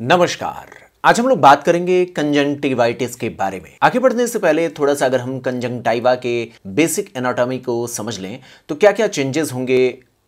नमस्कार आज हम लोग बात करेंगे कंजंक्टिवाइटिस के बारे में आगे बढ़ने से पहले थोड़ा सा अगर हम कंजंक्टाइवा के बेसिक एनाटॉमी को समझ लें तो क्या क्या चेंजेस होंगे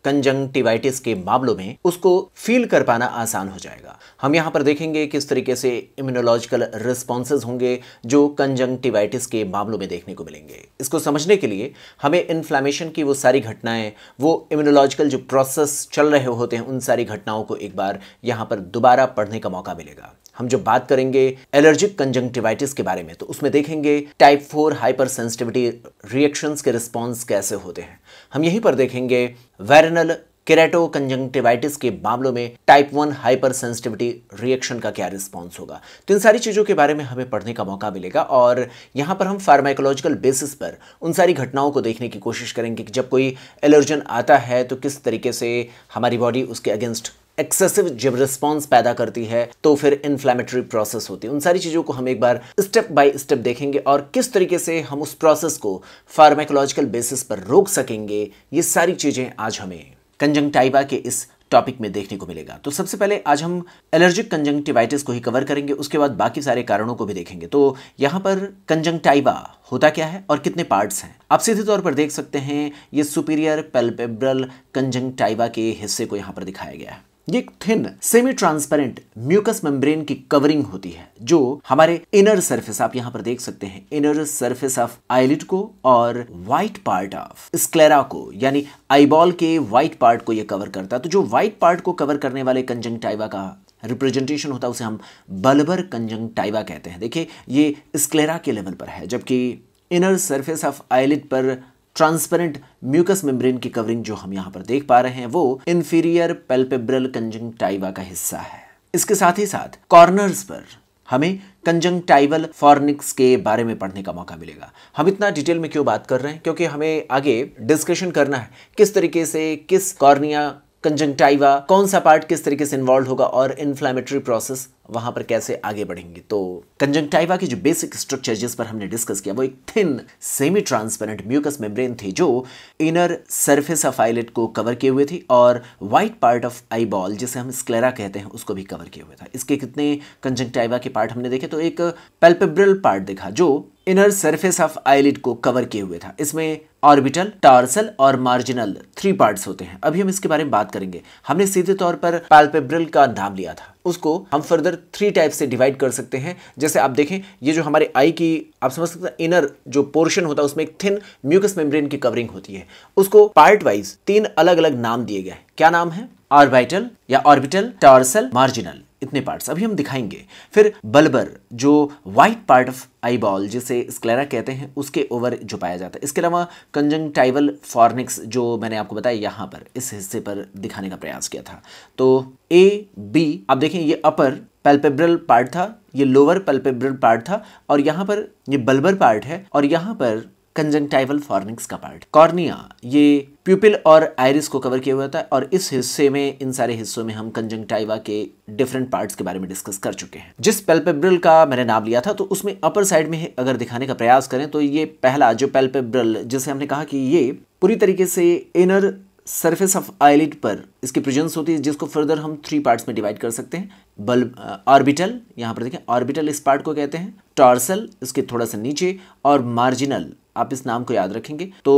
कंजंक्टिवाइटिस के मामलों में उसको फील कर पाना आसान हो जाएगा हम यहाँ पर देखेंगे किस तरीके से इम्यूनोलॉजिकल रिस्पॉन्सेज होंगे जो कंजंक्टिवाइटिस के मामलों में देखने को मिलेंगे इसको समझने के लिए हमें इन्फ्लामेशन की वो सारी घटनाएं वो इम्यूनोलॉजिकल जो प्रोसेस चल रहे होते हैं उन सारी घटनाओं को एक बार यहाँ पर दोबारा पढ़ने का मौका मिलेगा हम जब बात करेंगे एलर्जिक कंजंक्टिवाइटिस के बारे में तो उसमें देखेंगे type four hyper sensitivity reactions के रिस्पॉन्स कैसे होते हैं हम यहीं पर देखेंगे वायरनल केराटो कंजंक्टिवाइटिस के मामलों में type one hyper sensitivity reaction का क्या रिस्पॉन्स होगा तो इन सारी चीज़ों के बारे में हमें पढ़ने का मौका मिलेगा और यहाँ पर हम फार्माइकोलॉजिकल बेसिस पर उन सारी घटनाओं को देखने की कोशिश करेंगे कि जब कोई एलर्जन आता है तो किस तरीके से हमारी बॉडी उसके अगेंस्ट एक्सेसिव जब रिस्पॉन्स पैदा करती है तो फिर इन्फ्लेमेटरी प्रोसेस होती है उन सारी चीज़ों को हम एक बार स्टेप बाय स्टेप देखेंगे और किस तरीके से हम उस प्रोसेस को फार्मेकोलॉजिकल बेसिस पर रोक सकेंगे ये सारी चीज़ें आज हमें कंजंगटाइबा के इस टॉपिक में देखने को मिलेगा तो सबसे पहले आज हम एलर्जिक कंजंक्टिवाइटिस को ही कवर करेंगे उसके बाद बाकी सारे कारणों को भी देखेंगे तो यहाँ पर कंजंक्टाइबा होता क्या है और कितने पार्ट्स हैं आप सीधे तौर पर देख सकते हैं ये सुपीरियर पेल्पेब्रल कंजंक्टाइबा के हिस्से को यहाँ पर दिखाया गया है ये thin semi transparent mucous membrane की कवरिंग होती है जो हमारे इनर सरफेस आप यहाँ पर देख सकते हैं इनर सरफेस ऑफ आईलिड को और व्हाइट पार्ट ऑफ स्क्लेरा को यानी आईबॉल के व्हाइट पार्ट को ये कवर करता है तो जो व्हाइट पार्ट को कवर करने वाले कंजंक्टाइवा का रिप्रेजेंटेशन होता है उसे हम बल्बर कंजंक्टाइवा कहते हैं देखिए ये स्क्लेरा के लेवल पर है जबकि इनर सरफेस ऑफ आईलिड पर ट्रांसपेरेंट म्यूकस मेम्ब्रेन की कवरिंग जो हम यहाँ पर देख पा रहे हैं वो इन्फीरियर पेल्पेब्रल कंजंक्टाइवा का हिस्सा है इसके साथ ही साथ कॉर्नर्स पर हमें कंजंक्टाइवल फॉर्निक्स के बारे में पढ़ने का मौका मिलेगा हम इतना डिटेल में क्यों बात कर रहे हैं क्योंकि हमें आगे डिस्कशन करना है किस तरीके से किस कॉर्निया कंजंक्टाइवा कौन सा पार्ट किस तरीके से इन्वॉल्व होगा और इन्फ्लामेटरी प्रोसेस वहां पर कैसे आगे बढ़ेंगे तो कंजंक्टाइवा की जो बेसिक स्ट्रक्चर जिस पर हमने डिस्कस किया वो एक thin semi transparent mucous membrane थी जो इनर सरफेस ऑफ आईलेट को कवर किए हुए थी और white part of eye ball जिसे हम स्क्लेरा कहते हैं उसको भी कवर किए हुए था इसके कितने कंजंक्टाइवा के पार्ट हमने देखे तो एक पेल्पेब्रल पार्ट देखा जो इनर सरफेस ऑफ आईलिड को कवर किए हुए था इसमें ऑर्बिटल टार्सल और मार्जिनल थ्री पार्ट्स होते हैं अभी हम इसके बारे में बात करेंगे हमने सीधे तौर पर पैल्पेब्रल का नाम लिया था उसको हम फर्दर थ्री टाइप से डिवाइड कर सकते हैं जैसे आप देखें ये जो हमारे आई की आप समझ सकते हैं इनर जो पोर्शन होता है उसमें एक थिन म्यूकस मेम्ब्रेन की कवरिंग होती है उसको पार्ट वाइज तीन अलग अलग नाम दिए गए क्या नाम है ऑर्बिटल या ऑर्बिटल टार्सल मार्जिनल इतने पार्ट्स अभी हम दिखाएंगे फिर बल्बर जो white part of eye ball जिसे स्क्लेरा कहते हैं उसके ओवर जो पाया जाता है इसके अलावा कंजंक्टाइवल फॉर्निक्स जो मैंने आपको बताया यहाँ पर इस हिस्से पर दिखाने का प्रयास किया था तो ए बी आप देखें ये अपर पेल्पेब्रल पार्ट था ये लोअर पेल्पेब्रल पार्ट था और यहाँ पर ये बल्बर पार्ट है और यहाँ पर कंजेंटाइवल फॉर्निक्स का पार्ट कॉर्निया ये प्यूपिल और आयरिस को कवर किया हुआ था और इस हिस्से में इन सारे हिस्सों में हम कंजंक्टाइवा के डिफरेंट पार्ट्स के बारे में डिस्कस कर चुके हैं जिस पेल्पेब्रल का मैंने नाम लिया था तो उसमें अपर साइड में अगर दिखाने का प्रयास करें तो ये पहला जो पेल्पेब्रल जिसे हमने कहा कि ये पूरी तरीके से इनर सरफेस ऑफ आईलिट पर इसकी प्रेजेंस होती है जिसको फर्दर हम थ्री पार्ट्स में डिवाइड कर सकते हैं बल्ब ऑर्बिटल uh, यहाँ पर देखें ऑर्बिटल इस पार्ट को कहते हैं टॉर्सल इसके थोड़ा सा नीचे और मार्जिनल आप इस नाम को याद रखेंगे तो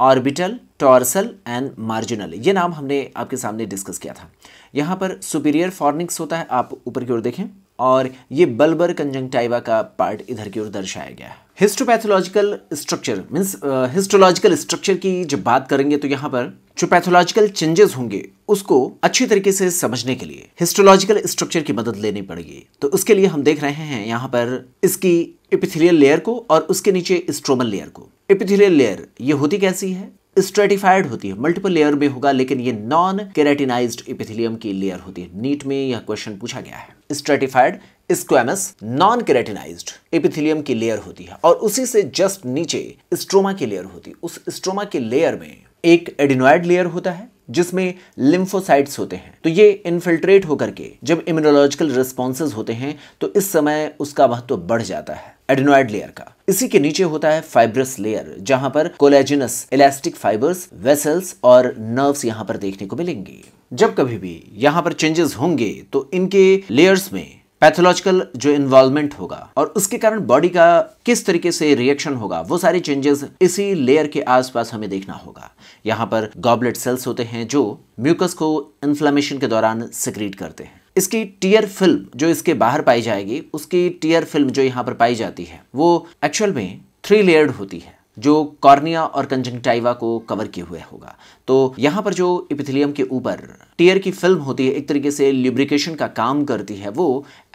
ऑर्बिटल टॉर्सल एंड मार्जिनल ये नाम हमने आपके सामने डिस्कस किया था यहाँ पर सुपीरियर फॉर्निक्स होता है आप ऊपर की ओर देखें और ये बल्बर कंजंक्टाइवा का पार्ट इधर की ओर दर्शाया गया है histopathological structure means histological structure की जब बात करेंगे तो यहाँ पर जो पैथोलॉजिकल चेंजेस होंगे उसको अच्छी तरीके से समझने के लिए हिस्टोलॉजिकल स्ट्रक्चर की मदद लेनी पड़ेगी तो उसके लिए हम देख रहे हैं यहाँ पर इसकी इपिथिलियल लेयर को और उसके नीचे स्ट्रोमल लेयर को इपिथिलियल लेयर ये होती कैसी है स्ट्रेटिफाइड होती है मल्टीपल लेयर में होगा लेकिन ये नॉन केराटिनाइज्ड इपिथिलियम की लेयर होती है नीट में यह क्वेश्चन पूछा गया है stratified squamous non keratinized epithelium की लेयर होती है और उसी से जस्ट नीचे स्ट्रोमा की लेयर होती है उस स्ट्रोमा के लेयर में एक एडिनोइड लेयर होता है जिसमें लिम्फोसाइट्स होते हैं तो ये इनफिल्ट्रेट होकर के जब इम्यूनोलॉजिकल रिस्पॉन्सेज होते हैं तो इस समय उसका महत्व तो बढ़ जाता है एडिनोइड लेयर का इसी के नीचे होता है फाइब्रस लेयर जहां पर कोलेजिनस इलास्टिक फाइबर्स वेसल्स और नर्व्स यहां पर देखने को मिलेंगे जब कभी भी यहां पर चेंजेस होंगे तो इनके लेयर्स में पैथोलॉजिकल जो इन्वॉल्वमेंट होगा और उसके कारण बॉडी का किस तरीके से रिएक्शन होगा वो सारे चेंजेस इसी लेयर के आसपास हमें देखना होगा यहाँ पर गॉबलेट सेल्स होते हैं जो म्यूकस को इन्फ्लामेशन के दौरान सिक्रीट करते हैं इसकी टीयर फिल्म जो इसके बाहर पाई जाएगी उसकी टीयर फिल्म जो यहाँ पर पाई जाती है वो एक्चुअल में थ्री लेयर्ड होती है जो कॉर्निया और कंजंक्टाइवा को कवर किए हुए होगा तो यहां पर जो इपिथिलियम के ऊपर टीयर की फिल्म होती है एक तरीके से लिब्रिकेशन का काम करती है वो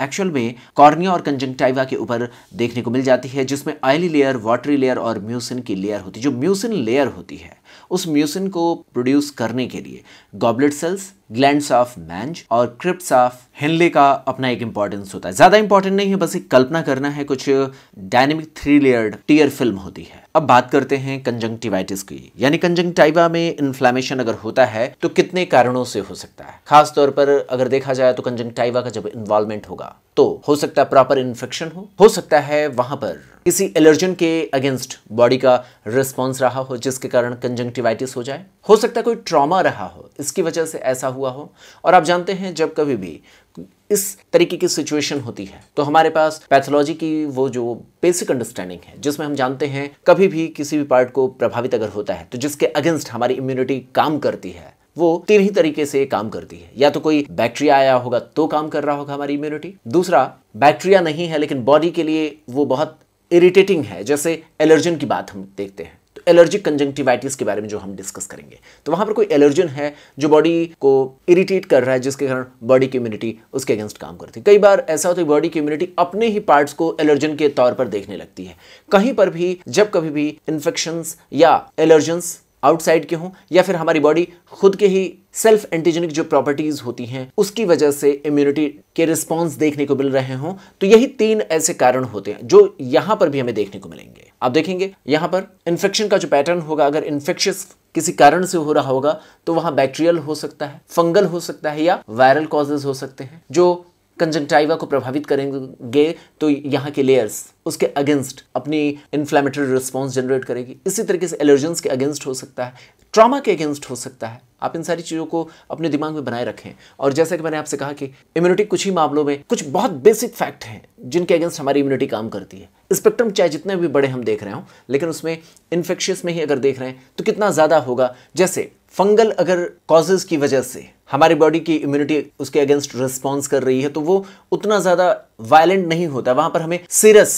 एक्चुअल में कॉर्निया और कंजंक्टाइवा के ऊपर देखने को मिल जाती है जिसमें ऑयली लेयर वाटरी लेयर और म्यूसिन की लेयर होती है जो म्यूसिन लेयर होती है उस म्यूसिन को प्रोड्यूस करने के लिए goblet cells gland of Manz और क्रिप्ट ऑफ हिनले का अपना एक इंपॉर्टेंस होता है ज्यादा इंपॉर्टेंट नहीं है बस एक कल्पना करना है कुछ dynamic three layered tear film होती है अब बात करते हैं कंजंक्टिवाइटिस की यानी कंजंक्टाइवा में इन्फ्ल इन्फ्लामेशन अगर होता है तो कितने कारणों से हो सकता है खासतौर पर अगर देखा जाए तो कंजंक्टाइवा का जब इन्वॉल्वमेंट होगा तो हो सकता है प्रॉपर इन्फेक्शन हो हो सकता है वहां पर किसी एलर्जन के अगेंस्ट बॉडी का रिस्पॉन्स रहा हो जिसके कारण कंजंक्टिवाइटिस हो जाए हो सकता है कोई ट्रॉमा रहा हो इसकी वजह से ऐसा हुआ हो और आप जानते हैं जब कभी भी इस तरीके की सिचुएशन होती है तो हमारे पास पैथोलॉजी की वो जो बेसिक अंडरस्टैंडिंग है जिसमें हम जानते हैं कभी भी किसी भी पार्ट को प्रभावित अगर होता है तो जिसके अगेंस्ट हमारी इम्यूनिटी काम करती है वो तीन ही तरीके से काम करती है या तो कोई बैक्टीरिया आया होगा तो काम कर रहा होगा हमारी इम्यूनिटी दूसरा बैक्टीरिया नहीं है लेकिन बॉडी के लिए वो बहुत इरिटेटिंग है जैसे एलर्जन की बात हम देखते हैं एलर्जिक कंजंक्टिवाइटिस के बारे में जो हम डिस्कस करेंगे तो वहां पर कोई एलर्जन है जो बॉडी को इरिटेट कर रहा है जिसके कारण बॉडी की इम्यूनिटी उसके अगेंस्ट काम करती है कई बार ऐसा होता है बॉडी की इम्यूनिटी अपने ही पार्ट्स को एलर्जन के तौर पर देखने लगती है कहीं पर भी जब कभी भी इन्फेक्शंस या एलर्जेंस आउटसाइड के हों या फिर हमारी बॉडी खुद के ही सेल्फ एंटीजेनिक जो प्रॉपर्टीज होती हैं उसकी वजह से इम्यूनिटी के रिस्पॉन्स देखने को मिल रहे हों तो यही तीन ऐसे कारण होते हैं जो यहां पर भी हमें देखने को मिलेंगे आप देखेंगे यहां पर इन्फेक्शन का जो पैटर्न होगा अगर इन्फेक्शस किसी कारण से हो रहा होगा तो वहां बैक्टीरियल हो सकता है फंगल हो सकता है या वायरल कॉजेज हो सकते हैं जो कंजंक्टाइवा को प्रभावित करेंगे तो यहाँ के लेयर्स उसके अगेंस्ट अपनी इन्फ्लेमेटरी रिस्पॉन्स जनरेट करेगी इसी तरीके से एलर्जेंस के अगेंस्ट हो सकता है ट्रामा के अगेंस्ट हो सकता है आप इन सारी चीज़ों को अपने दिमाग में बनाए रखें और जैसा कि मैंने आपसे कहा कि इम्यूनिटी कुछ ही मामलों में कुछ बहुत बेसिक फैक्ट हैं जिनके अगेंस्ट हमारी इम्यूनिटी काम करती है स्पेक्ट्रम चाहे जितने भी बड़े हम देख रहे हो लेकिन उसमें इन्फेक्शियस में ही अगर देख रहे हैं तो कितना ज़्यादा होगा जैसे फंगल अगर कॉजेज की वजह से हमारी बॉडी की इम्यूनिटी उसके अगेंस्ट रिस्पॉन्स कर रही है तो वो उतना ज़्यादा वायलेंट नहीं होता वहाँ पर हमें सीरस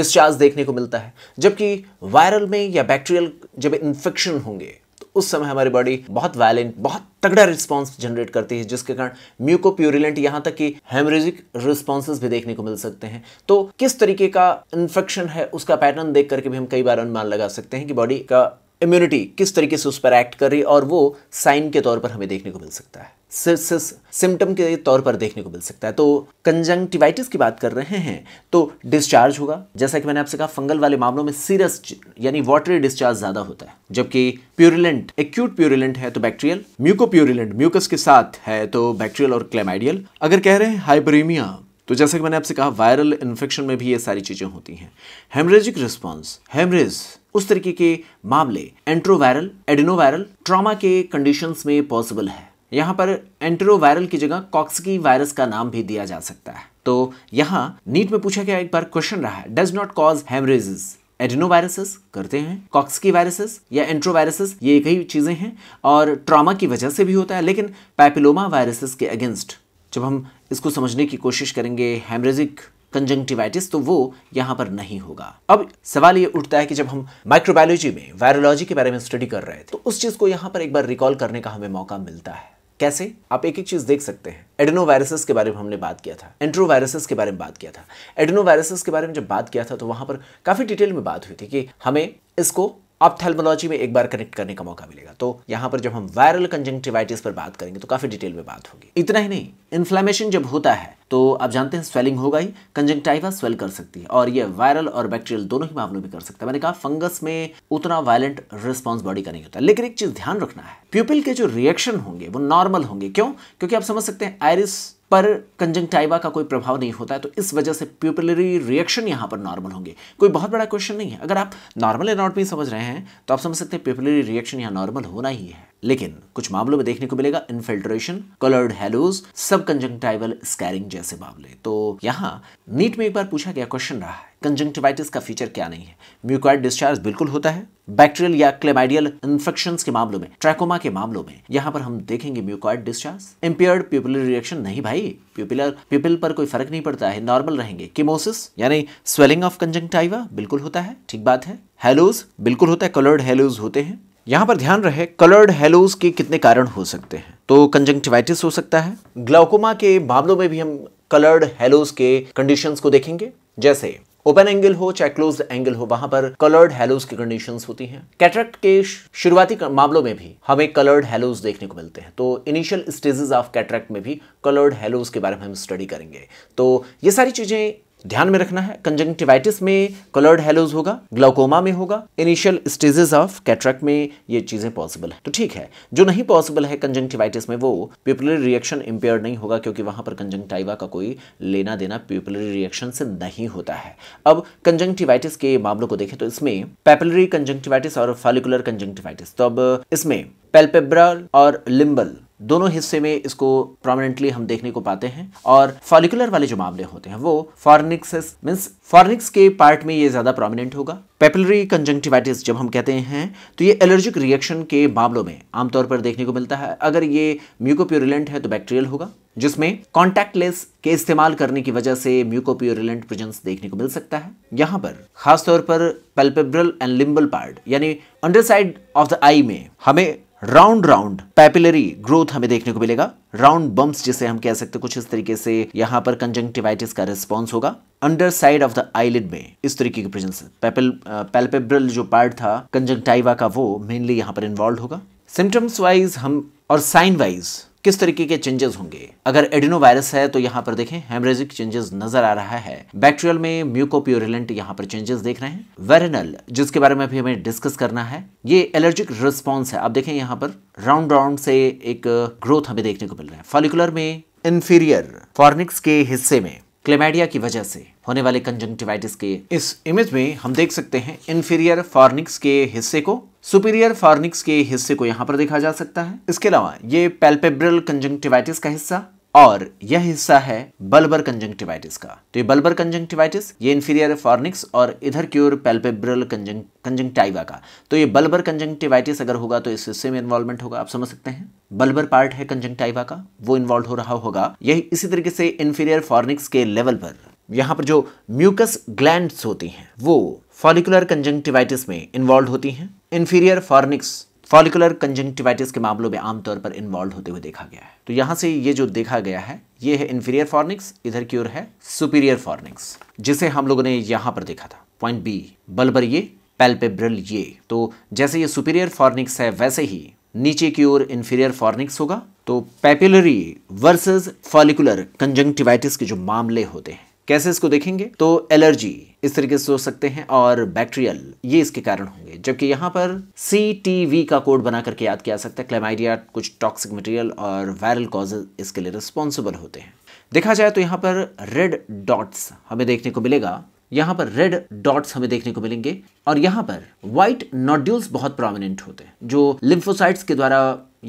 डिस्चार्ज देखने को मिलता है जबकि वायरल में या बैक्टीरियल जब इन्फेक्शन होंगे उस समय हमारी बॉडी बहुत वायलेंट बहुत तगड़ा रिस्पॉन्स जनरेट करती है जिसके कारण म्यूकोप्यूरिलेंट यहाँ तक कि हेमरेजिक रिस्पॉन्सेज भी देखने को मिल सकते हैं तो किस तरीके का इन्फेक्शन है उसका पैटर्न देख करके भी हम कई बार अनुमान लगा सकते हैं कि बॉडी का इम्यूनिटी किस तरीके से उस पर एक्ट कर रही है और वो साइन के तौर पर हमें देखने को मिल सकता है सिम्टम के तौर पर देखने को मिल सकता है तो कंजंक्टिवाइटिस की बात कर रहे हैं तो डिस्चार्ज होगा जैसा कि मैंने आपसे कहा फंगल वाले मामलों में सीरस यानी वाटरी डिस्चार्ज ज़्यादा होता है जबकि प्यूरिलेंट एक्यूट प्यूरिलेंट है तो बैक्टीरियल म्यूको प्यूरिलेंट म्यूकस के साथ है तो बैक्टीरियल और क्लेमाइडियल अगर कह रहे हैं हाइब्रीमिया तो जैसा कि मैंने आपसे कहा वायरल इन्फेक्शन में भी ये सारी चीज़ें होती हैं हेमरेजिक रिस्पॉन्स हेमरेज उस तरीके के मामले एंट्रोवायरल एडिनोवायरल ट्रामा के कंडीशंस में पॉसिबल है यहाँ पर एंट्रोवायरल की जगह कॉक्सकी वायरस का नाम भी दिया जा सकता है तो यहाँ नीट में पूछा गया एक बार क्वेश्चन रहा है does not cause haemorrhages adenoviruses करते हैं कॉक्सकी वायरसेस या एंट्रोवायरसेस ये कई चीज़ें हैं और ट्रॉमा की वजह से भी होता है लेकिन पैपिलोमा वायरसेस के अगेंस्ट जब हम इसको समझने की कोशिश करेंगे हेमरेजिक कंजंक्टिवाइटिस तो वो यहाँ पर नहीं होगा अब सवाल ये उठता है कि जब हम माइक्रोबायोलॉजी में वायरोलॉजी के बारे में स्टडी कर रहे थे तो उस चीज़ को यहाँ पर एक बार रिकॉल करने का हमें मौका मिलता है कैसे आप एक एक चीज देख सकते हैं एडेनोवायरसेस के बारे में हमने बात किया था एंट्रोवायरसेस के बारे में बात किया था वायरसेस के बारे में जब बात किया था तो वहां पर काफी डिटेल में बात हुई थी कि हमें इसको ऑप्थेलमोलॉजी में एक बार कनेक्ट करने का मौका मिलेगा तो यहां पर जब हम वायरल कंजंक्टिवाइटिस पर बात करेंगे तो काफी डिटेल में बात होगी इतना ही नहीं इन्फ्लेमेशन जब होता है तो आप जानते हैं स्वेलिंग होगा ही कंजंक्टाइवा स्वेल कर सकती है और ये वायरल और बैक्टीरियल दोनों ही मामलों में कर सकता है मैंने कहा फंगस में उतना वायलेंट रिस्पॉन्स बॉडी का नहीं होता लेकिन एक चीज ध्यान रखना है प्यूपिल के जो रिएक्शन होंगे वो नॉर्मल होंगे क्यों क्योंकि आप समझ सकते हैं आयरिस पर कंजंक्टाइवा का कोई प्रभाव नहीं होता है तो इस वजह से प्यूपलरी रिएक्शन यहाँ पर नॉर्मल होंगे कोई बहुत बड़ा क्वेश्चन नहीं है अगर आप नॉर्मल एनाटमी समझ रहे हैं तो आप समझ सकते हैं प्यूपलरी रिएक्शन यहाँ नॉर्मल होना ही है लेकिन कुछ मामलों में देखने को मिलेगा infiltration coloured halos sub conjunctival scarring जैसे मामले तो यहाँ नीट में एक बार पूछा गया क्वेश्चन रहा है कंजंक्टिवाइटिस का फीचर क्या नहीं है म्यूक्वाइड डिस्चार्ज बिल्कुल होता है बैक्टीरियल या क्लेमाइडियल इन्फेक्शन के मामलों में ट्रैकोमा के मामलों में यहाँ पर हम देखेंगे mucoid discharge impair pupillary reaction नहीं भाई प्यूपुलर प्यूपिल पर कोई फर्क नहीं पड़ता है नॉर्मल रहेंगे किमोसिस यानी स्वेलिंग ऑफ कंजंक्टाइवा बिल्कुल होता है ठीक बात है हेलोज बिल्कुल होता है कलर्ड हेलोज होते हैं यहां पर ध्यान रहे कलर्ड हेलोज के कितने कारण हो सकते हैं तो कंजंक्टिवाइटिस हो सकता है ग्लाउकोमा के मामलों में भी हम कलर्ड हेलोज के कंडीशंस को देखेंगे जैसे ओपन एंगल हो चाहे क्लोज एंगल हो वहां पर कलर्ड हेलोज की कंडीशंस होती हैं कैटरेक्ट के शुरुआती मामलों में भी हमें कलर्ड हेलोज देखने को मिलते हैं तो इनिशियल स्टेजेस ऑफ कैटरेक्ट में भी कलर्ड हेलोज के बारे में हम स्टडी करेंगे तो ये सारी चीज़ें ध्यान में रखना है कंजंक्टिवाइटिस में कलर्ड हेलोज होगा ग्लोकोमा में होगा इनिशियल स्टेजेस ऑफ कैटरक में ये चीजें पॉसिबल है तो ठीक है जो नहीं पॉसिबल है कंजंक्टिवाइटिस में वो प्यपुलरी रिएक्शन इम्पेयर नहीं होगा क्योंकि वहां पर कंजंक्टाइवा का कोई लेना देना प्यूपुलरी रिएक्शन से नहीं होता है अब कंजंक्टिवाइटिस के मामलों को देखें तो इसमें पेपुलरी कंजंक्टिवाइटिस और फॉलिकुलर कंजंक्टिवाइटिस तो अब इसमें पेल्पेब्रल और लिम्बल दोनों हिस्से में इसको प्रोमिनेंटली हम देखने को पाते हैं और फॉलिकुलर वाले जो मामले होते हैं वो फॉर्निक्स मीन्स फॉर्निक्स के पार्ट में ये ज़्यादा प्रोमिनेंट होगा पेपिलरी कंजंक्टिवाइटिस जब हम कहते हैं तो ये एलर्जिक रिएक्शन के मामलों में आमतौर पर देखने को मिलता है अगर ये म्यूकोप्यूरिलेंट है तो बैक्टीरियल होगा जिसमें कॉन्टैक्टलेस के इस्तेमाल करने की वजह से म्यूकोप्यूरिलेंट प्रेजेंस देखने को मिल सकता है यहाँ पर खासतौर पर पेल्पेब्रल एंड लिम्बल पार्ट यानी अंडरसाइड ऑफ द आई में हमें राउंड राउंड पैपिलरी ग्रोथ हमें देखने को मिलेगा राउंड बम्स जिसे हम कह सकते कुछ इस तरीके से यहां पर कंजंक्टिवाइटिस का रिस्पॉन्स होगा under side of the eyelid में इस तरीके की प्रेजेंस पेल्पेब्रल uh, जो पार्ट था कंजंक्टाइवा का वो मेनली यहां पर इन्वॉल्व होगा सिम्टम्स वाइज हम और साइन वाइज किस तरीके के चेंजेस होंगे अगर एडिनो वायरस है तो यहाँ पर देखें हेमरेजिक चेंजेस नजर आ रहा है बैक्टीरियल में म्यूकोप्योरिलेंट यहाँ पर चेंजेस देख रहे हैं वेरेनल जिसके बारे में भी हमें डिस्कस करना है ये एलर्जिक रिस्पॉन्स है आप देखें यहाँ पर राउंड राउंड से एक ग्रोथ हमें देखने को मिल रहा है फॉलिकुलर में इनफीरियर फॉर्निक्स के हिस्से में क्लेमेडिया की वजह से होने वाले कंजंक्टिवाइटिस के इस इमेज में हम देख सकते हैं इन्फीरियर फॉर्निक्स के हिस्से को सुपीरियर फॉर्निक्स के हिस्से को यहाँ पर देखा जा सकता है इसके अलावा ये पेल्पेब्रल कंजंक्टिवाइटिस का हिस्सा और यह हिस्सा है बल्बर कंजंक्टिवाइटिस का तो ये बल्बर कंजंक्टिवाइटिस ये इन्फीरियर फॉर्निक्स और इधर की ओर पेल्पेब्रल कंजंक्टाइवा का तो ये बल्बर कंजंक्टिवाइटिस अगर होगा तो इस हिस्से में इन्वॉल्वमेंट होगा आप समझ सकते हैं बल्बर पार्ट है कंजंक्टाइवा का वो इन्वॉल्व हो रहा होगा यही इसी तरीके से इन्फीरियर फॉर्निक्स के लेवल पर यहाँ पर जो म्यूकस ग्लैंड होती हैं वो फॉलिकुलर कंजंक्टिवाइटिस में इन्वॉल्व होती हैं इन्फीरियर फॉर्निक्स फॉलिकुलर कंजंक्टिवाइटिस के मामलों में आमतौर पर इन्वॉल्व होते हुए देखा गया है तो यहाँ से ये जो देखा गया है ये है इन्फीरियर फॉर्निक्स इधर की ओर है सुपीरियर फॉर्निक्स जिसे हम लोगों ने यहाँ पर देखा था पॉइंट बी बल्बर ये पेल्पेब्रल ये तो जैसे ये सुपीरियर फॉर्निक्स है वैसे ही नीचे की ओर इन्फीरियर फॉर्निक्स होगा तो पेपिलरी वर्सेज फॉलिकुलर कंजंक्टिवाइटिस के जो मामले होते हैं कैसे इसको देखेंगे तो एलर्जी इस तरीके से सोच सकते हैं और बैक्टीरियल ये इसके कारण होंगे जबकि यहाँ पर सी का कोड बना करके याद किया जा सकता है क्लेमाइडिया कुछ टॉक्सिक मटेरियल और वायरल कॉजेज इसके लिए रिस्पॉन्सिबल होते हैं देखा जाए तो यहाँ पर रेड डॉट्स हमें देखने को मिलेगा यहाँ पर रेड डॉट्स हमें देखने को मिलेंगे और यहाँ पर व्हाइट नोड्यूल्स बहुत प्रोमिनेंट होते हैं जो लिम्फोसाइट्स के द्वारा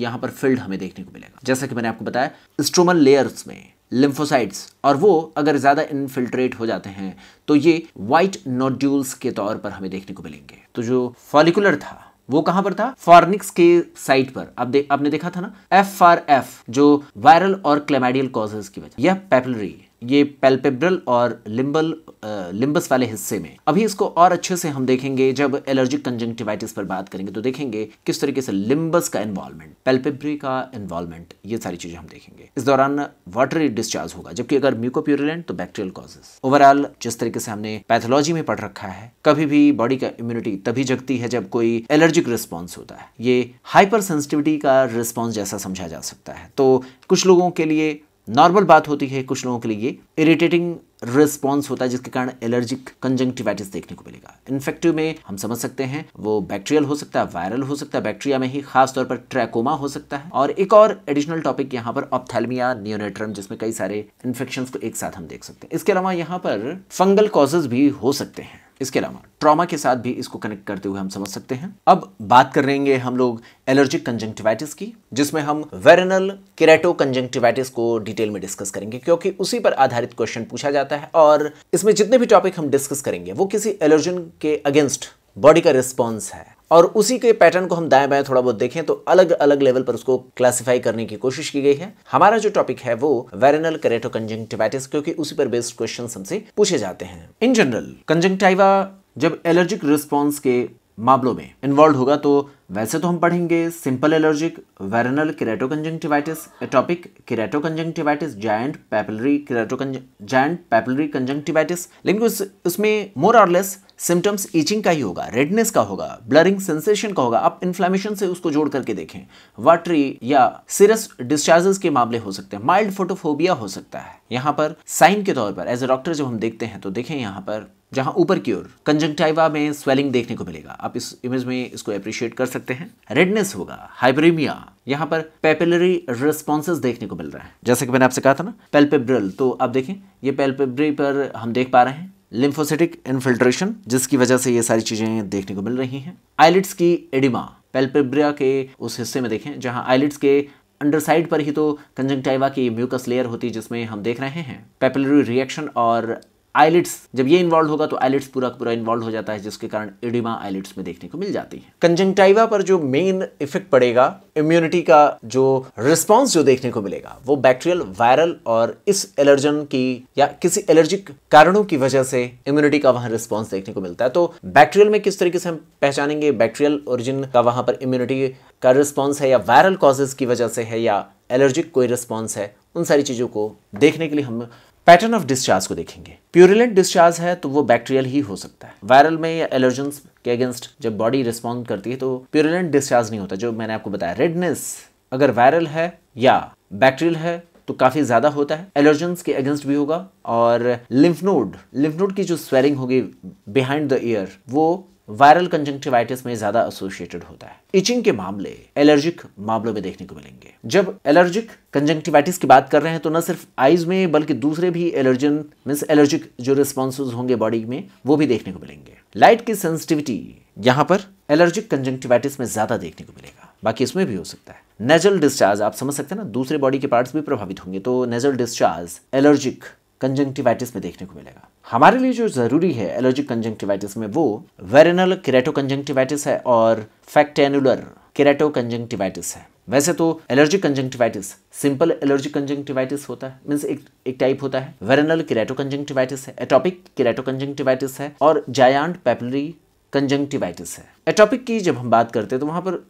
यहाँ पर फील्ड हमें देखने को मिलेगा जैसा कि मैंने आपको बताया स्ट्रोमल लेयर्स में लिम्फोसाइट्स और वो अगर ज़्यादा इनफिल्ट्रेट हो जाते हैं तो ये वाइट नोड्यूल्स के तौर पर हमें देखने को मिलेंगे तो जो फॉलिकुलर था वो कहां पर था फॉर्निक्स के साइट पर अब दे, आपने देखा था ना एफ आर एफ जो वायरल और क्लेमाइडियल कॉजेज की वजह यह पेपलरी ये पेल्पेब्रल और लिम्बल लिम्बस वाले हिस्से में अभी इसको और अच्छे से हम देखेंगे जब एलर्जिक कंजंक्टिवाइटिस पर बात करेंगे तो देखेंगे किस तरीके से लिम्बस का इन्वॉल्वमेंट पेल्पेब्री का इन्वॉल्वमेंट ये सारी चीज़ें हम देखेंगे इस दौरान वाटरी डिस्चार्ज होगा जबकि अगर म्यूकोप्यूरिलेंट तो बैक्टीरियल कॉजेस ओवरऑल जिस तरीके से हमने पैथोलॉजी में पढ़ रखा है कभी भी बॉडी का इम्यूनिटी तभी जगती है जब कोई एलर्जिक रिस्पॉन्स होता है ये हाइपर सेंसिटिविटी का रिस्पॉन्स जैसा समझा जा सकता है तो कुछ लोगों के लिए नॉर्मल बात होती है कुछ लोगों के लिए इरिटेटिंग रिस्पॉन्स होता है जिसके कारण एलर्जिक कंजंक्टिवाइटिस देखने को मिलेगा इन्फेक्टिव में हम समझ सकते हैं वो बैक्टीरियल हो सकता है वायरल हो सकता है बैक्टीरिया में ही खासतौर पर ट्रैकोमा हो सकता है और एक और एडिशनल टॉपिक यहाँ पर ऑप्थेलमिया नियोनेट्रम जिसमें कई सारे इन्फेक्शन को एक साथ हम देख सकते हैं इसके अलावा यहाँ पर फंगल कॉजेज भी हो सकते हैं इसके अलावा ट्रॉमा के साथ भी इसको कनेक्ट करते हुए हम समझ सकते हैं अब बात करेंगे हम लोग एलर्जिक कंजंक्टिवाइटिस की जिसमें हम वेरनल केरेटो कंजंक्टिवाइटिस को डिटेल में डिस्कस करेंगे क्योंकि उसी पर आधारित क्वेश्चन पूछा जाता है और इसमें जितने भी टॉपिक हम डिस्कस करेंगे वो किसी एलर्जन के अगेंस्ट बॉडी का रिस्पॉन्स है और उसी के पैटर्न को हम दाएं बाएं थोड़ा बहुत देखें तो अलग अलग लेवल पर उसको क्लासिफाई करने की कोशिश की गई है हमारा जो टॉपिक है वो वेरेनल करेटो कंजेंटिवाइटिस क्योंकि उसी पर बेस्ड क्वेश्चन हमसे पूछे जाते हैं इन जनरल कंजेंटाइवा जब एलर्जिक रिस्पॉन्स के मामलों में इन्वॉल्व होगा तो वैसे तो हम पढ़ेंगे simple allergic vernal kerato conjunctivitis atopic kerato conjunctivitis giant papillary kerato giant papillary conjunctivitis लेकिन उस, उसमें मोर और लेस सिम्टम्स ईचिंग का ही होगा रेडनेस का होगा ब्लरिंग सेंसेशन का होगा आप इन्फ्लामेशन से उसको जोड़ करके देखें वाटरी या सिरस डिस्चार्जेस के मामले हो सकते हैं माइल्ड फोटोफोबिया हो सकता है यहाँ पर साइन के तौर पर एज ए डॉक्टर जब हम देखते हैं तो देखें यहाँ पर जहां ऊपर की ओर कंजंक्टाइवा में स्वेलिंग देखने को मिलेगा आप इस इमेज में इसको अप्रिशिएट कर सकते हैं रेडनेस होगा हाइब्रीमिया यहाँ पर पेपिलरी रिस्पॉन्सेज देखने को मिल रहा है जैसे कि मैंने आपसे कहा था ना पेल्पेब्रल तो आप देखें ये पेल्पेब्री पर हम देख पा रहे हैं लिम्फोसिटिक इन्फिल्ट्रेशन जिसकी वजह से ये सारी चीज़ें देखने को मिल रही हैं आइलिट्स की एडिमा पेल्पिब्रिया के उस हिस्से में देखें जहां आइलिट्स के अंडर साइड पर ही तो कंजंक्टाइवा की म्यूकस लेयर होती है जिसमें हम देख रहे हैं पेपिलरी रिएक्शन और आईलिट्स जब ये इन्वॉल्व होगा तो आईलिट्स पूरा पूरा इन्वॉल्व हो जाता है जिसके कारण एडिमा आईलिट्स में देखने को मिल जाती है कंजेंटाइवा पर जो मेन इफेक्ट पड़ेगा इम्यूनिटी का जो रिस्पॉन्स जो देखने को मिलेगा वो बैक्टीरियल वायरल और इस एलर्जन की या किसी एलर्जिक कारणों की वजह से इम्यूनिटी का वहां रिस्पॉन्स देखने को मिलता है तो बैक्टीरियल में किस तरीके से हम पहचानेंगे बैक्टीरियल ओरिजिन का वहां पर इम्यूनिटी का रिस्पॉन्स है या वायरल कॉजेज की वजह से है या एलर्जिक कोई रिस्पॉन्स है उन सारी चीज़ों को देखने के लिए हम पैटर्न ऑफ डिस्चार्ज को देखेंगे प्यूरिलेंट डिस्चार्ज है तो वो बैक्टीरियल ही हो सकता है वायरल में या एलर्जेंस के अगेंस्ट जब बॉडी रिस्पॉन्ड करती है तो प्यूरिलेंट डिस्चार्ज नहीं होता जो मैंने आपको बताया रेडनेस अगर वायरल है या बैक्टीरियल है तो काफ़ी ज़्यादा होता है एलर्जेंस के अगेंस्ट भी होगा और लिम्फ नोड लिम्फ नोड की जो स्वेरिंग होगी बिहाइंड द ईयर वो वायरल कंजंक्टिवाइटिस में ज्यादा एसोसिएटेड होता है इचिंग के मामले एलर्जिक मामलों में देखने को मिलेंगे जब एलर्जिक कंजंक्टिवाइटिस की बात कर रहे हैं तो न सिर्फ आईज में बल्कि दूसरे भी एलर्जन मीन एलर्जिक जो रिस्पॉन्स होंगे बॉडी में वो भी देखने को मिलेंगे लाइट की सेंसिटिविटी यहाँ पर एलर्जिक कंजंक्टिवाइटिस में ज्यादा देखने को मिलेगा बाकी इसमें भी हो सकता है नेजल डिस्चार्ज आप समझ सकते हैं ना दूसरे बॉडी के पार्ट्स भी प्रभावित होंगे तो नेजल डिस्चार्ज एलर्जिक कंजंक्टिवाइटिस में देखने को मिलेगा हमारे लिए जो ज़रूरी है एलर्जिक कंजंक्टिवाइटिस में वो वेरेनल केरेटो कंजंक्टिवाइटिस है और फैक्टेनुलर केरेटो कंजंक्टिवाइटिस है वैसे तो allergic conjunctivitis simple allergic conjunctivitis होता है मीन्स एक एक टाइप होता है वेरेनल केरेटो कंजंक्टिवाइटिस है एटॉपिक केरेटो कंजंक्टिवाइटिस है और जायांट पेपलरी कंजंक्टिवाइटिस है एटॉपिक की जब हम बात करते हैं तो वहां पर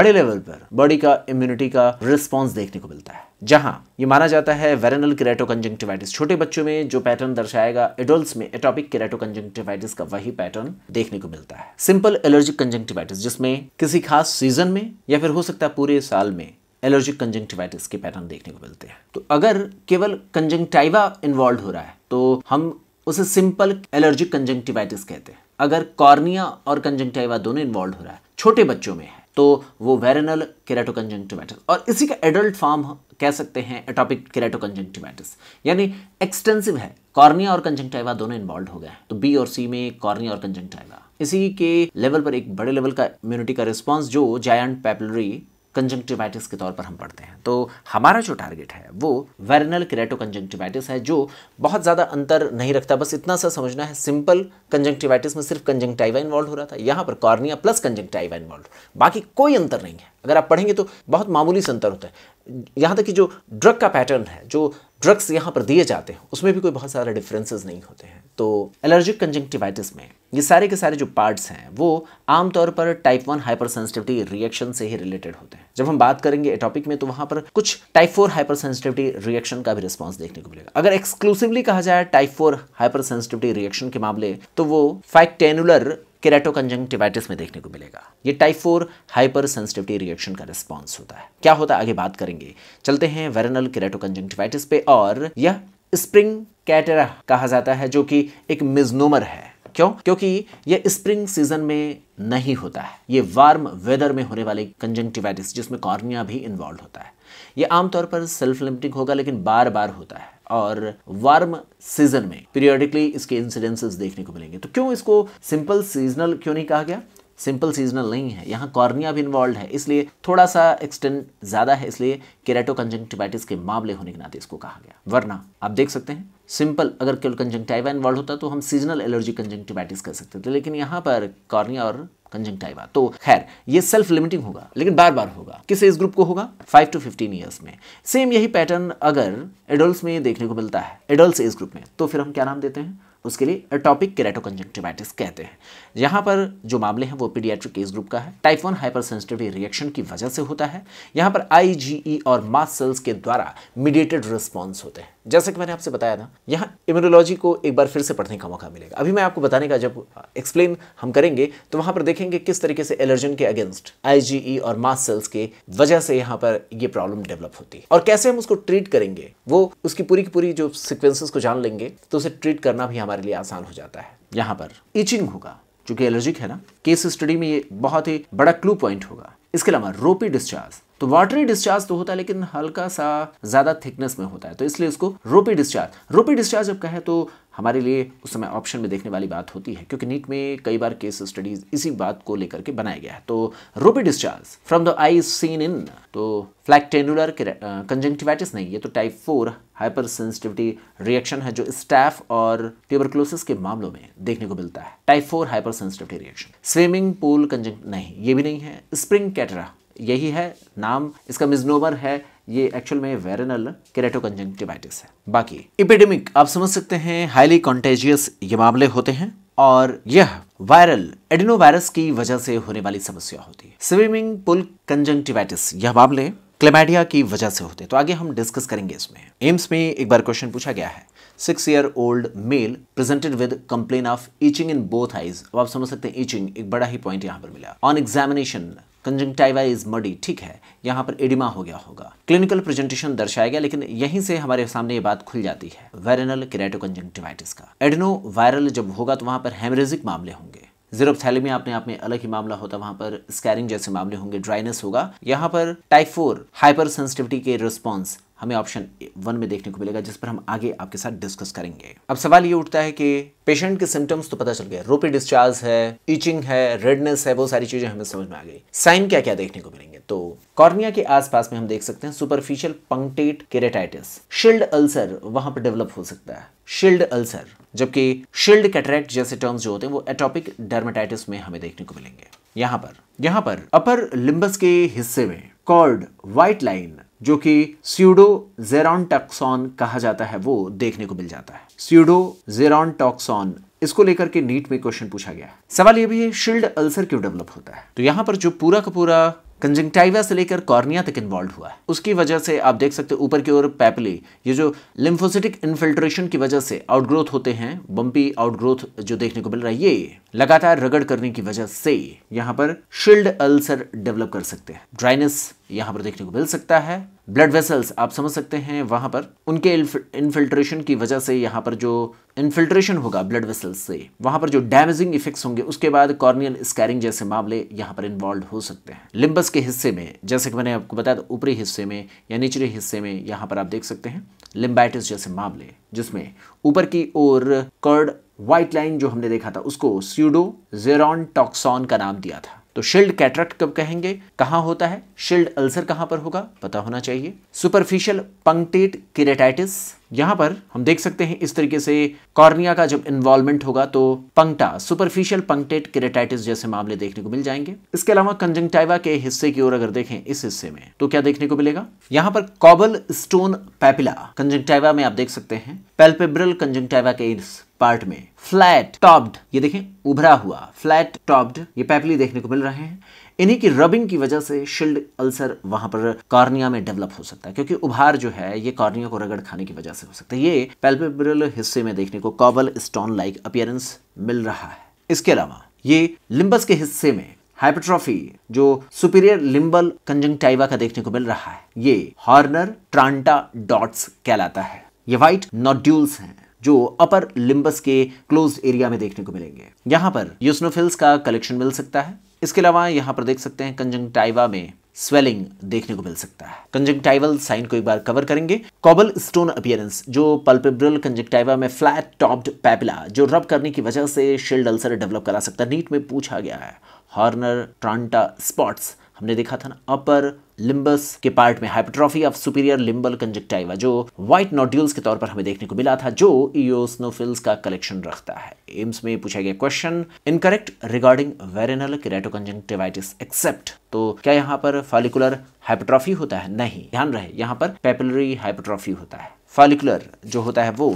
बड़े लेवल पर बॉडी का इम्यूनिटी का रिस्पॉन्स देखने को मिलता है जहां ये माना जाता है वेरेनल केराटोकंजंक्टिवाइटिस छोटे बच्चों में जो पैटर्न दर्शाएगा एडोल्ट में एटॉपिक केराटोकंजंक्टिवाइटिस का वही पैटर्न देखने को मिलता है सिंपल एलर्जिक कंजंक्टिवाइटिस जिसमें किसी खास सीजन में या फिर हो सकता है पूरे साल में एलर्जिक कंजंक्टिवाइटिस के पैटर्न देखने को मिलते हैं तो अगर केवल कंजंक्टाइवा इन्वॉल्व हो रहा है तो हम उसे सिंपल एलर्जिक कंजंक्टिवाइटिस कहते हैं अगर कॉर्निया और कंजंक्टाइवा दोनों इन्वॉल्व हो रहा है छोटे बच्चों में तो वो वेरेनल केराटोकंजंक्टिवाइटिस और इसी का एडल्ट फॉर्म कह सकते हैं एटॉपिक केराटोकंजंक्टिवाइटिस यानी एक्सटेंसिव है कॉर्निया और कंजंक्टिवा दोनों इन्वॉल्व हो गए हैं तो बी और सी में कॉर्निया और कंजंक्टिवा इसी के लेवल पर एक बड़े लेवल का इम्यूनिटी का रिस्पॉन्स जो जायंट पेपलरी कंजंक्टिवाइटिस के तौर पर हम पढ़ते हैं तो हमारा जो टारगेट है वो वेरिनल क्रेटो कंजंक्टिवाइटिस है जो बहुत ज़्यादा अंतर नहीं रखता बस इतना सा समझना है सिंपल कंजंक्टिवाइटिस में सिर्फ कंजंक्टाइवा इन्वॉल्व हो रहा था यहाँ पर कॉर्निया प्लस कंजंक्टाइवा इन्वॉल्व बाकी कोई अंतर नहीं है अगर आप पढ़ेंगे तो बहुत मामूली से अंतर होता है यहाँ तक कि जो ड्रग का पैटर्न है जो ड्रग्स यहाँ पर दिए जाते हैं उसमें भी कोई बहुत सारे डिफरेंसेस नहीं होते हैं तो एलर्जिक कंजंक्टिवाइटिस में ये सारे के सारे जो पार्ट्स हैं वो आमतौर पर type one hyper sensitivity reaction से ही रिलेटेड होते हैं जब हम बात करेंगे एटॉपिक में तो वहाँ पर कुछ type four hyper sensitivity reaction का भी रिस्पॉन्स देखने को मिलेगा अगर एक्सक्लूसिवली कहा जाए type four hyper sensitivity reaction के मामले तो वो फाइक्टेनुलर केराटो कंजंक्टिवाइटिस में देखने को मिलेगा ये type four hyper sensitivity reaction का रिस्पॉन्स होता है क्या होता है आगे बात करेंगे चलते हैं वेरनल केराटो कंजंक्टिवाइटिस पे और यह स्प्रिंग कैटेरा कहा जाता है जो कि एक मिजनोमर है क्यों क्योंकि यह स्प्रिंग सीजन में नहीं होता है ये वार्म वेदर में होने वाले कंजंक्टिवाइटिस जिसमें कॉर्निया भी इन्वॉल्व होता है ये आमतौर पर सेल्फ लिमिटिंग होगा लेकिन बार बार होता है और वार्म सीजन में पीरियडिकली इसके इंसिडेंसेस देखने को मिलेंगे तो क्यों इसको सिंपल सीजनल क्यों नहीं कहा गया सिंपल सीजनल नहीं है यहाँ कॉर्निया भी इन्वॉल्व है इसलिए थोड़ा सा एक्सटेंड ज़्यादा है इसलिए केराटो कंजंक्टिवाइटिस के मामले होने के नाते इसको कहा गया वरना आप देख सकते हैं सिंपल अगर केवल कंजंक्टिवा इन्वॉल्व होता तो हम सीजनल एलर्जी कंजंक्टिवाइटिस कर सकते थे लेकिन यहाँ पर कॉर्निया और कंजंक्टाइवा तो खैर ये सेल्फ लिमिटिंग होगा लेकिन बार बार होगा किस एज ग्रुप को होगा फाइव टू फिफ्टीन ईयर्स में सेम यही पैटर्न अगर एडल्ट में देखने को मिलता है एडल्ट एज ग्रुप में तो फिर हम क्या नाम देते हैं उसके लिए अटॉपिक केराटोकंजक्टिवाइटिस कहते हैं यहाँ पर जो मामले हैं वो पीडियाट्रिक एज ग्रुप का है type one hyper hypersensitive reaction की वजह से होता है यहाँ पर आईजीई e और मास सेल्स के द्वारा मीडिएटेड रिस्पॉन्स होते हैं जैसे कि मैंने आपसे बताया था यहाँ इम्यूनोलॉजी को एक बार फिर से पढ़ने का मौका मिलेगा अभी मैं आपको बताने का जब एक्सप्लेन हम करेंगे तो वहाँ पर देखेंगे किस तरीके से एलर्जन के अगेंस्ट आईजीई और मास सेल्स के वजह से यहाँ पर ये प्रॉब्लम डेवलप होती है और कैसे हम उसको ट्रीट करेंगे वो उसकी पूरी की पूरी जो सिक्वेंसेस को जान लेंगे तो उसे ट्रीट करना भी हमारे लिए आसान हो जाता है यहाँ पर ईचिंग होगा चूंकि एलर्जिक है ना केस स्टडी में ये बहुत ही बड़ा क्लू पॉइंट होगा इसके अलावा रोपी डिस्चार्ज तो वाटरी डिस्चार्ज तो होता है लेकिन हल्का सा ज़्यादा थिकनेस में होता है तो इसलिए इसको रोपी डिस्चार्ज रोपी डिस्चार्ज जब कहे तो हमारे लिए उस समय ऑप्शन में देखने वाली बात होती है क्योंकि नीट में कई बार केस स्टडीज इसी बात को लेकर के बनाया गया है तो ropy discharge from the eye seen in तो फ्लैक टेनुलर कंजेंटिवाइटिस नहीं ये तो type four hyper sensitivity reaction है जो स्टैफ और ट्यूबरक्लोसिस के मामलों में देखने को मिलता है type four hyper sensitivity reaction swimming pool कंजेंट नहीं ये भी नहीं है स्प्रिंग कैटरा यही है नाम इसका मिजनोबर है ये एक्चुअल में वेरेनल केरेटोकंजंक्टिवाइटिस है बाकी इपिडेमिक आप समझ सकते हैं हाईली कॉन्टेजियस ये मामले होते हैं और यह वायरल एडिनो वायरस की वजह से होने वाली समस्या होती है स्विमिंग पुल कंजंक्टिवाइटिस यह मामले क्लेमाइडिया की वजह से होते हैं तो आगे हम डिस्कस करेंगे इसमें एम्स में एक बार क्वेश्चन पूछा गया है six year old male presented with complain of itching in both eyes अब आप समझ सकते हैं ईचिंग एक बड़ा ही पॉइंट यहाँ पर मिला on examination conjunctiva is muddy ठीक है यहाँ पर एडिमा हो गया होगा क्लिनिकल प्रेजेंटेशन दर्शाया गया लेकिन यहीं से हमारे सामने ये बात खुल जाती है वायरनल केरेटो कंजंक्टिवाइटिस का एडनो वायरल जब होगा तो वहाँ पर हेमरेजिक मामले होंगे जीरोपथैलेमिया अपने आप में अलग ही मामला होता है वहां पर स्कैरिंग जैसे मामले होंगे ड्राइनेस होगा यहाँ पर टाइप फोर हाइपर सेंसिटिविटी के रिस्पॉन्स हमें ऑप्शन वन में देखने को मिलेगा जिस पर हम आगे आपके साथ डिस्कस करेंगे अब सवाल ये उठता है कि पेशेंट के सिम्टम्स तो पता चल गया रोपी डिस्चार्ज है इचिंग है रेडनेस है वो सारी चीजें हमें समझ में आ गई साइन क्या क्या देखने को मिलेंगे तो कॉर्निया के आसपास में हम देख सकते हैं superficial punctate keratitis shield ulcer वहां पर डेवलप हो सकता है शिल्ड अल्सर जबकि शिल्ड कैटरेक्ट जैसे टर्म्स जो होते हैं वो एटॉपिक डर्माटाइटिस में हमें देखने को मिलेंगे यहाँ पर यहाँ पर अपर लिम्बस के हिस्से में कॉर्ड व्हाइट लाइन जो कि स्यूडो जेरॉन टॉक्सॉन कहा जाता है वो देखने को मिल जाता है स्यूडो जेरॉन टॉक्सॉन इसको लेकर के नीट में क्वेश्चन पूछा गया है सवाल ये भी है शील्ड अल्सर क्यों डेवलप होता है तो यहां पर जो पूरा का पूरा कंजंक्टिवा से लेकर कॉर्निया तक इन्वॉल्व हुआ है उसकी वजह से आप देख सकते हो ऊपर की ओर पैपली ये जो लिम्फोसिटिक इन्फिल्ट्रेशन की वजह से आउटग्रोथ होते हैं बम्पी आउटग्रोथ जो देखने को मिल रहा है ये लगातार रगड़ करने की वजह से यहाँ पर शिल्ड अल्सर डेवलप कर सकते हैं ड्राइनेस यहाँ पर देखने को मिल सकता है ब्लड वेसल्स आप समझ सकते हैं वहाँ पर उनके इन्फिल्ट्रेशन की वजह से यहाँ पर जो इन्फिल्ट्रेशन होगा ब्लड वेसल्स से वहाँ पर जो डैमेजिंग इफेक्ट्स होंगे उसके बाद कॉर्नियल स्कैरिंग जैसे मामले यहाँ पर इन्वॉल्व हो सकते हैं लिम्बस के हिस्से में जैसे कि मैंने आपको बताया था ऊपरी हिस्से में या निचले हिस्से में यहाँ पर आप देख सकते हैं लिम्बाइटिस जैसे मामले जिसमें ऊपर की ओर कर्ड व्हाइट लाइन जो हमने देखा था उसको स्यूडो जेरॉन टॉक्सॉन का नाम दिया था तो शिल्ड कैटरक्ट कब कहेंगे कहां होता है शिल्ड अल्सर कहां पर होगा पता होना चाहिए सुपरफिशियल पंक्टेट किरेटाइटिस यहां पर हम देख सकते हैं इस तरीके से कॉर्निया का जब इन्वॉल्वमेंट होगा तो पंक्टा सुपरफिशियल पंक्टेट किरेटाइटिस जैसे मामले देखने को मिल जाएंगे इसके अलावा कंजंक्टाइवा के हिस्से की ओर अगर देखें इस हिस्से में तो क्या देखने को मिलेगा यहां पर कॉबल स्टोन पैपिला कंजंक्टाइवा में आप देख सकते हैं पेल्पेब्रल कंजंक्टाइवा के इस पार्ट में फ्लैट टॉप्ड ये देखें उभरा हुआ फ्लैट टॉप्ड ये पैपली देखने को मिल रहे हैं इन्हीं की रबिंग की वजह से शिल्ड अल्सर वहां पर कॉर्निया में डेवलप हो सकता है क्योंकि उभार जो है ये कॉर्निया को रगड़ खाने की वजह से हो सकता है ये पेल्पेब्रल हिस्से में देखने को कॉबल स्टोन लाइक अपियरेंस मिल रहा है इसके अलावा ये लिम्बस के हिस्से में हाइपरट्रॉफी जो सुपीरियर लिम्बल कंजंक्टाइवा का देखने को मिल रहा है ये हॉर्नर ट्रांटा डॉट्स कहलाता है ये व्हाइट नोड्यूल्स हैं जो अपर लिम्बस के क्लोज एरिया में देखने को मिलेंगे यहां पर यूसनोफिल्स का कलेक्शन मिल सकता है इसके अलावा यहां पर देख सकते हैं कंजंक्टाइवा में स्वेलिंग देखने को मिल सकता है कंजंक्टाइवल साइन को एक बार कवर करेंगे कॉबल स्टोन अपियरेंस जो पल्पेब्रल कंजंक्टाइवा में फ्लैट टॉप्ड पैपिला जो रब करने की वजह से शिल्ड अल्सर डेवलप करा सकता है नीट में पूछा गया है हॉर्नर ट्रांटा स्पॉट्स हमने देखा था ना अपर लिम्बस के पार्ट में hypertrophy of superior limbal conjunctiva जो व्हाइट नोड्यूल्स के तौर पर हमें देखने को मिला था जो इोस्नोफिल्स का कलेक्शन रखता है एम्स में पूछा गया question incorrect regarding vernal conjunctivitis except तो क्या यहाँ पर फॉलिकुलर हाइपरट्रॉफी होता है नहीं ध्यान रहे यहाँ पर पेपिलरी हाइपरट्रॉफी होता है फॉलिकुलर जो होता है वो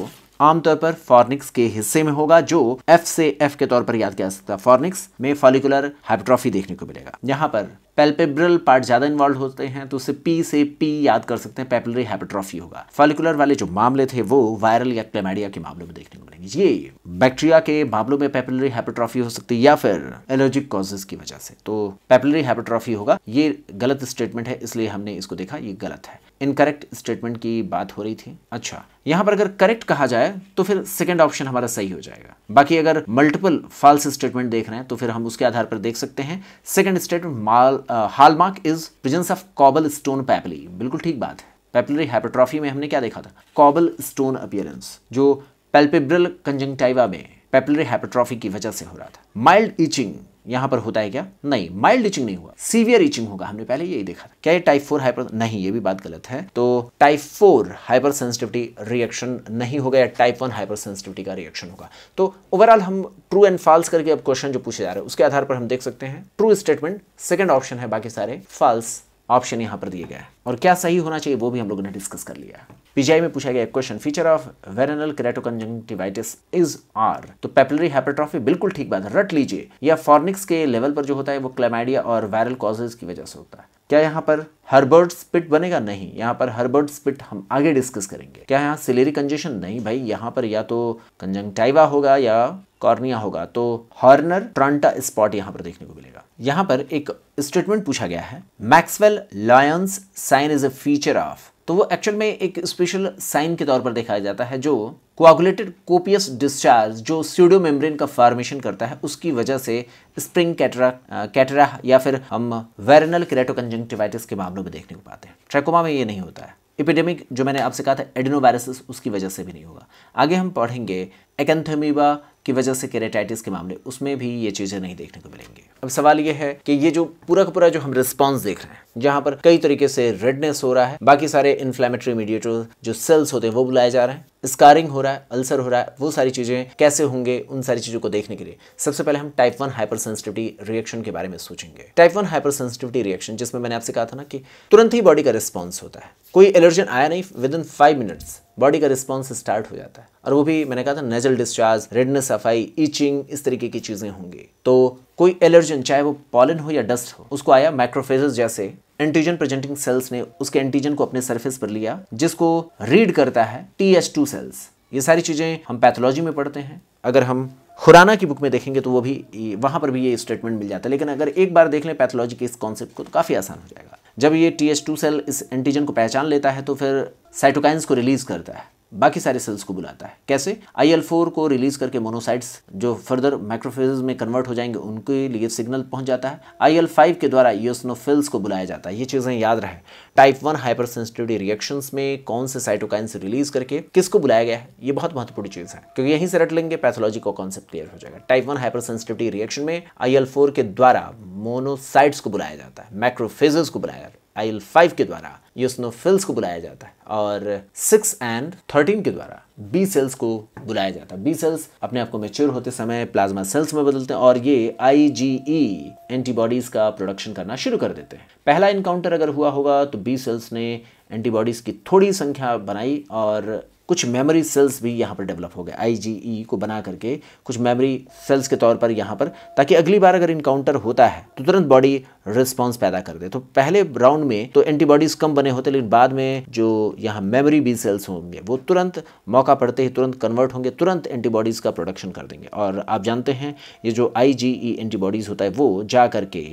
आमतौर पर फॉर्निक्स के हिस्से में होगा जो एफ से एफ के तौर पर याद किया जा सकता है फॉर्निक्स में फॉलिकुलर हाइपोट्रॉफी देखने को मिलेगा यहाँ पर पेल्पेब्रल पार्ट ज्यादा इन्वॉल्व होते हैं तो उसे पी से पी याद कर सकते हैं पेपलरी हाइपोट्रॉफी होगा फॉलिकुलर वाले जो मामले थे वो वायरल या क्लेमाइडिया के मामलों में देखने को मिलेंगे ये बैक्टीरिया के मामलों में पेपलरी हाइपोट्रॉफी हो सकती है या फिर एलर्जिक कॉजेज की वजह से तो पेपलरी हाइपोट्रॉफी होगा ये गलत स्टेटमेंट है इसलिए हमने इसको देखा ये गलत है इनकरेक्ट स्टेटमेंट की बात हो रही थी अच्छा यहां पर अगर करेक्ट कहा जाए तो फिर सेकेंड ऑप्शन हमारा सही हो जाएगा बाकी अगर मल्टीपल फॉल्स स्टेटमेंट देख रहे हैं तो फिर हम उसके आधार पर देख सकते हैं सेकेंड स्टेटमेंट माल hallmark is presence of cobble stone papillae बिल्कुल ठीक बात है पैपलरी हाइपोट्रॉफी में हमने क्या देखा था कॉबल स्टोन अपियरेंस जो पेल्पेब्रल कंजंक्टाइवा में पेपलरी हाइपोट्रॉफी की वजह से हो रहा था माइल्ड इचिंग यहां पर होता है क्या नहीं माइल्ड इचिंग नहीं हुआ सीवियर इचिंग होगा हमने पहले यही देखा था क्या ये टाइप फोर हाइपर नहीं ये भी बात गलत है तो type four hyper sensitivity reaction नहीं होगा या टाइप वन हाइपर सेंसिटिविटी का रिएक्शन होगा तो ओवरऑल हम ट्रू एंड फॉल्स करके अब क्वेश्चन जो पूछे जा रहे हैं उसके आधार पर हम देख सकते हैं ट्रू स्टेटमेंट सेकेंड ऑप्शन है बाकी सारे फॉल्स ऑप्शन यहां पर दिए गए और क्या सही होना चाहिए वो भी हम लोगों ने डिस्कस कर लिया है पीजीआई में पूछा गया question feature of vernal keratoconjunctivitis is are तो पेपलरी हाइपरट्रॉफी बिल्कुल ठीक बात है रट लीजिए या फॉर्निक्स के लेवल पर जो होता है वो क्लेमाइडिया और वायरल कॉजेज की वजह से होता है क्या यहाँ पर हर्बर्ट स्पिट बनेगा नहीं यहाँ पर हर्बर्ट स्पिट हम आगे डिस्कस करेंगे क्या यहाँ सिलेरी कंजेशन नहीं भाई यहाँ पर या तो कंजंक्टाइवा होगा या कॉर्निया होगा तो हॉर्नर ट्रांटा स्पॉट यहाँ पर देखने को मिलेगा यहाँ पर एक स्टेटमेंट पूछा गया है Maxwell Lyons sign is a feature of तो वो एक्चुअल में एक स्पेशल साइन के तौर पर दिखाया जाता है जो कोआगुलेटेड कोपियस डिस्चार्ज जो स्यूडो मेम्ब्रेन का फॉर्मेशन करता है उसकी वजह से स्प्रिंग कैटरा कैटरा या फिर हम वेरनल केरेटोकंजंक्टिवाइटिस के मामलों में देखने को पाते हैं ट्रैकोमा में ये नहीं होता है एपिडेमिक जो मैंने आपसे कहा था एडिनोवायरसिस उसकी वजह से भी नहीं होगा आगे हम पढ़ेंगे एकेंथोमीबा की वजह से केरेटाइटिस के मामले उसमें भी ये चीज़ें नहीं देखने को मिलेंगी अब सवाल ये है कि ये जो पूरा का पूरा जो हम रिस्पॉन्स देख रहे हैं जहां पर कई तरीके से रेडनेस हो रहा है बाकी सारे इन्फ्लेमेटरी मीडिएटर जो सेल्स होते हैं वो बुलाए जा रहे हैं स्कारिंग हो रहा है अल्सर हो रहा है वो सारी चीज़ें कैसे होंगे उन सारी चीज़ों को देखने के लिए सबसे पहले हम type one hyper sensitivity reaction के बारे में सोचेंगे type one hyper sensitivity reaction जिसमें मैंने आपसे कहा था ना कि तुरंत ही बॉडी का रिस्पॉन्स होता है कोई एलर्जन आया नहीं within five minutes body का रिस्पॉन्स स्टार्ट हो जाता है और वो भी मैंने कहा था नेजल डिस्चार्ज रेडनेस सफाई ईचिंग इस तरीके की चीज़ें होंगी तो कोई एलर्जन चाहे वो पॉलन हो या डस्ट हो उसको आया माइक्रोफेजस जैसे एंटीजन प्रेजेंटिंग सेल्स ने उसके एंटीजन को अपने सरफेस पर लिया जिसको रीड करता है टी एच टू सेल्स ये सारी चीज़ें हम पैथोलॉजी में पढ़ते हैं अगर हम खुराना की बुक में देखेंगे तो वो भी वहाँ पर भी ये स्टेटमेंट मिल जाता है लेकिन अगर एक बार देख लें पैथोलॉजी के इस कॉन्सेप्ट को तो काफ़ी आसान हो जाएगा जब ये टी एच टू सेल इस एंटीजन को पहचान लेता है तो फिर साइटोकाइंस को रिलीज़ करता है बाकी सारे सेल्स को बुलाता है कैसे आई एल फोर को रिलीज करके मोनोसाइट्स जो फर्दर माइक्रोफेज में कन्वर्ट हो जाएंगे उनके लिए सिग्नल पहुंच जाता है आई एल फाइव के द्वारा यूसनोफिल्स को बुलाया जाता है ये चीज़ें याद रहे type one hyper sensitivity reaction में कौन से साइटोकाइंस रिलीज करके किसको बुलाया गया है ये बहुत महत्वपूर्ण चीज़ है क्योंकि यहीं से रट लेंगे पैथोलॉजी का कॉन्सेप्ट क्लियर हो जाएगा type one hyper sensitivity reaction में आई एल फोर के द्वारा मोनोसाइट्स को बुलाया जाता है माइक्रोफेजेस को बुलाया जाता है आइल फाइव के द्वारा यूसनोफिल्स को बुलाया जाता है और सिक्स एंड थर्टीन के द्वारा बी सेल्स को बुलाया जाता है बी सेल्स अपने आप को मेच्योर होते समय प्लाज्मा सेल्स में बदलते हैं और ये आई जी ई एंटीबॉडीज का प्रोडक्शन करना शुरू कर देते हैं पहला इनकाउंटर अगर हुआ होगा तो बी सेल्स ने एंटीबॉडीज़ की थोड़ी संख्या बनाई और कुछ मेमोरी सेल्स भी यहाँ पर डेवलप हो गए आई e को बना करके कुछ मेमोरी सेल्स के तौर पर यहाँ पर ताकि अगली बार अगर इनकाउंटर होता है तो तुरंत बॉडी रिस्पॉन्स पैदा कर दे तो पहले राउंड में तो एंटीबॉडीज कम बने होते लेकिन बाद में जो यहाँ मेमोरी बी सेल्स होंगे वो तुरंत मौका पड़ते ही तुरंत कन्वर्ट होंगे तुरंत एंटीबॉडीज़ का प्रोडक्शन कर देंगे और आप जानते हैं ये जो आई एंटीबॉडीज़ e होता है वो जा करके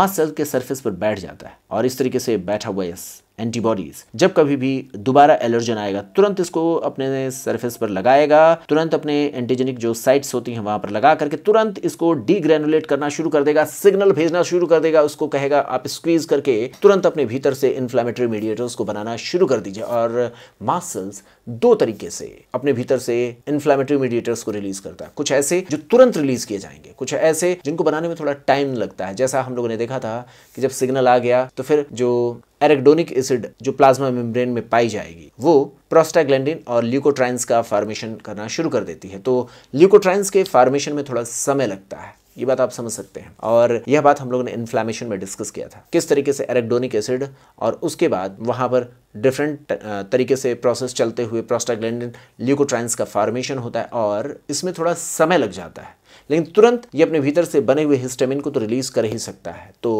मांस सेल के सरफेस पर बैठ जाता है और इस तरीके से बैठा हुआ एंटीबॉडीज जब कभी भी दोबारा एलर्जन आएगा तुरंत इसको अपने सरफेस पर लगाएगा तुरंत अपने एंटीजेनिक जो साइट्स होती हैं वहां पर लगा करके तुरंत इसको डीग्रेनुलेट करना शुरू कर देगा सिग्नल भेजना शुरू कर देगा उसको कहेगा आप स्क्वीज करके तुरंत अपने भीतर से इन्फ्लामेटरी मीडिएटर्स को बनाना शुरू कर दीजिए और मासल्स दो तरीके से अपने भीतर से इन्फ्लामेटरी मीडिएटर्स को रिलीज करता है कुछ ऐसे जो तुरंत रिलीज किए जाएंगे कुछ ऐसे जिनको बनाने में थोड़ा टाइम लगता है जैसा हम लोगों ने देखा था कि जब सिग्नल आ गया तो फिर जो एरेक्डोनिक एसिड जो प्लाज्मा मेम्ब्रेन में पाई जाएगी वो प्रोस्टाग्लैंडिन और ल्यूकोट्राइंस का फार्मेशन करना शुरू कर देती है तो ल्यूकोट्राइंस के फार्मेशन में थोड़ा समय लगता है ये बात आप समझ सकते हैं और यह बात हम लोगों ने इन्फ्लामेशन में डिस्कस किया था किस तरीके से एरेक्डोनिक एसिड और उसके बाद वहाँ पर डिफरेंट तरीके से प्रोसेस चलते हुए प्रोस्टाग्लैंडिन ल्यूकोट्राइंस का फार्मेशन होता है और इसमें थोड़ा समय लग जाता है लेकिन तुरंत ये अपने भीतर से बने हुए हिस्टेमिन को तो रिलीज कर ही सकता है तो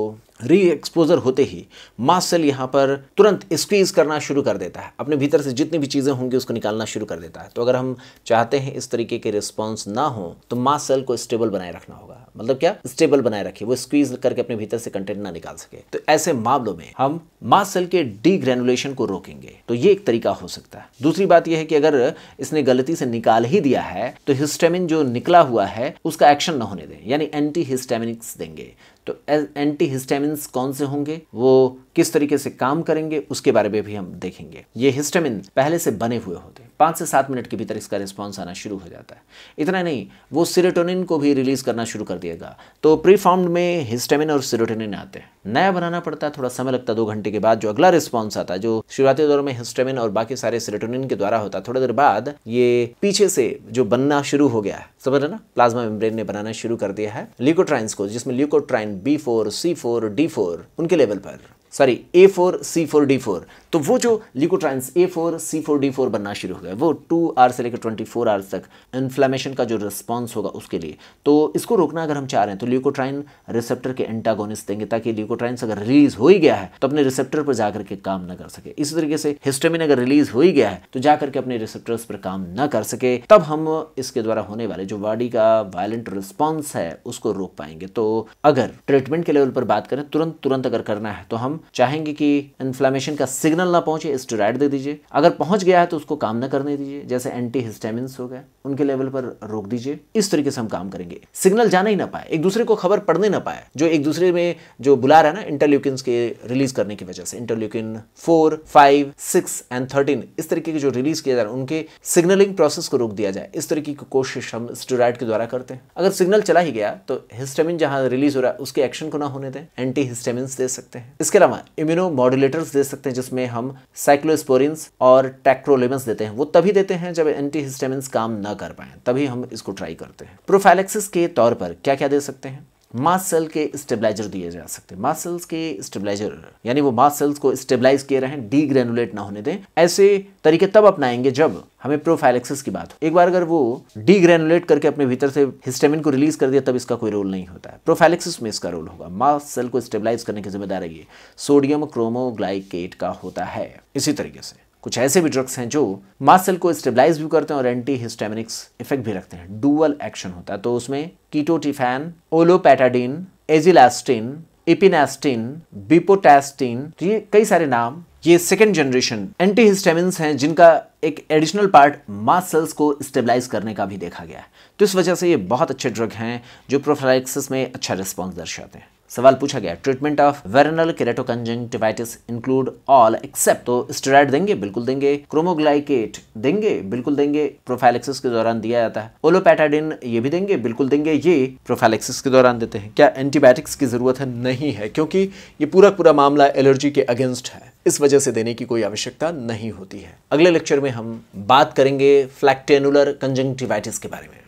री एक्सपोजर होते ही मास सेल यहाँ पर तुरंत स्क्वीज करना शुरू कर देता है अपने भीतर से जितनी भी चीज़ें होंगी उसको निकालना शुरू कर देता है तो अगर हम चाहते हैं इस तरीके के रिस्पॉन्स ना हो तो मास सेल को स्टेबल बनाए रखना होगा मतलब क्या स्टेबल बनाए रखे वो स्क्वीज करके अपने भीतर से कंटेंट ना निकाल सके तो ऐसे मामलों में हम मास सेल के डिग्रेनुलेशन को रोकेंगे तो ये एक तरीका हो सकता है दूसरी बात यह है कि अगर इसने गलती से निकाल ही दिया है तो हिस्टेमिन जो निकला हुआ है उसका एक्शन ना होने दें यानी एंटी हिस्टेमिनिक्स देंगे तो एंटी हिस्टामिन कौन से होंगे वो किस तरीके से काम करेंगे उसके बारे में भी हम देखेंगे ये हिस्टामिन पहले से बने हुए होते हैं पाँच से सात मिनट के भीतर इसका रिस्पॉन्स आना शुरू हो जाता है इतना नहीं वो सिरेटोनिन को भी रिलीज करना शुरू कर देगा तो प्रीफॉर्म्ड में हिस्टामिन और सीरेटोनिन आते हैं नया बनाना पड़ता है थोड़ा समय लगता है दो घंटे के बाद जो अगला रिस्पॉन्स आता है जो शुरुआती दौर में हिस्टामिन और बाकी सारे सिरेटोनिन के द्वारा होता है थोड़ी देर बाद ये पीछे से जो बनना शुरू हो गया है समझ रहे ना प्लाज्मा मेम्ब्रेन ने बनाना शुरू कर दिया है ल्यूकोट्राइन्स को जिसमें leukotriene B four C four D four उनके लेवल पर sorry A four C four D four तो वो जो leukotrienes A four C four D four बनना शुरू हो गया वो टू आर से लेकर ट्वेंटी फोर आवर्स तक इन्फ्लामेशन का जो रिस्पॉन्स होगा उसके लिए तो इसको रोकना अगर हम चाह रहे हैं तो ल्यूकोट्राइन रिसेप्टर के एंटागोनिस देंगे ताकि ल्यूकोट्राइन्स अगर रिलीज हो ही गया है तो अपने रिसेप्टर पर जाकर के काम ना कर सके इसी तरीके से हिस्टेमिन अगर रिलीज हो ही गया है तो जाकर के अपने रिसेप्टर्स पर काम ना कर सके तब हम इसके द्वारा होने वाले जो बॉडी का वायलेंट रिस्पॉन्स है उसको रोक पाएंगे तो अगर ट्रीटमेंट के लेवल पर बात करें तुरंत तुरंत अगर करना है तो हम चाहेंगे कि इन्फ्लामेशन का सिग्नल ना पहुंचे स्टेराइड दे दीजिए अगर पहुंच गया है तो उसको काम ना करने दीजिए जैसे एंटी हिस्टेमिन हो गया उनके लेवल पर रोक दीजिए इस तरीके से हम काम करेंगे सिग्नल जाना ही ना पाए एक दूसरे को खबर पढ़ने ना पाए जो एक दूसरे में जो बुला रहा है ना इंटरल्यूकिन के रिलीज करने की वजह से interleukin four five six and thirteen इस तरीके के जो रिलीज किया जा रहा है उनके सिग्नलिंग प्रोसेस को रोक दिया जाए इस तरीके की कोशिश हम स्टेराइड के द्वारा करते हैं अगर सिग्नल चला ही गया तो हिस्टेमिन जहां रिलीज हो रहा है उसके एक्शन को ना होने दें एंटी हिस्टेमिन दे सकते हैं इसके अलावा अलावा इम्यूनो मॉड्यूलेटर्स दे सकते हैं जिसमें हम साइक्लोस्पोरिन्स और टैक्रोलेमस देते हैं वो तभी देते हैं जब एंटीहिस्टेमिन काम ना कर पाए तभी हम इसको ट्राई करते हैं प्रोफाइलेक्सिस के तौर पर क्या क्या दे सकते हैं मास सेल के स्टेबलाइजर दिए जा सकते हैं मास सेल्स के स्टेबलाइजर यानी वो मास सेल्स को स्टेबलाइज किए रहें डीग्रेनुलेट ना होने दें ऐसे तरीके तब अपनाएंगे जब हमें प्रोफाइलेक्सिस की बात हो एक बार अगर वो डीग्रेनुलेट करके अपने भीतर से हिस्टेमिन को रिलीज कर दिया तब इसका कोई रोल नहीं होता है प्रोफाइलेक्सिस में इसका रोल होगा मास सेल को स्टेबलाइज करने की जिम्मेदारी सोडियम क्रोमोग्लाइकेट का होता है इसी तरीके से कुछ ऐसे भी ड्रग्स हैं जो मास सेल को स्टेबलाइज भी करते हैं और एंटी हिस्टेमिनिक्स इफेक्ट भी रखते हैं डुअल एक्शन होता है तो उसमें कीटोटिफैन ओलोपैटाडीन एजिलास्टिन इपिनास्टिन बिपोटास्टिन तो ये कई सारे नाम ये सेकेंड जनरेशन एंटी हिस्टेमिन हैं जिनका एक एडिशनल पार्ट मास सेल्स को स्टेबलाइज करने का भी देखा गया है तो इस वजह से ये बहुत अच्छे ड्रग हैं जो प्रोफ्राइक्सिस में अच्छा रिस्पॉन्स दर्शाते हैं सवाल पूछा गया treatment of vernal keratoconjunctivitis include all except तो स्टेराइड देंगे बिल्कुल देंगे क्रोमोग्लाइकेट देंगे बिल्कुल देंगे प्रोफाइलेक्सिस के दौरान दिया जाता है ओलोपैटाडिन ये भी देंगे बिल्कुल देंगे ये प्रोफाइलेक्सिस के दौरान देते हैं क्या एंटीबायोटिक्स की जरूरत है नहीं है क्योंकि ये पूरा पूरा मामला एलर्जी के अगेंस्ट है इस वजह से देने की कोई आवश्यकता नहीं होती है अगले लेक्चर में हम बात करेंगे फ्लैक्टेनुलर कंजेंटिवाइटिस के बारे में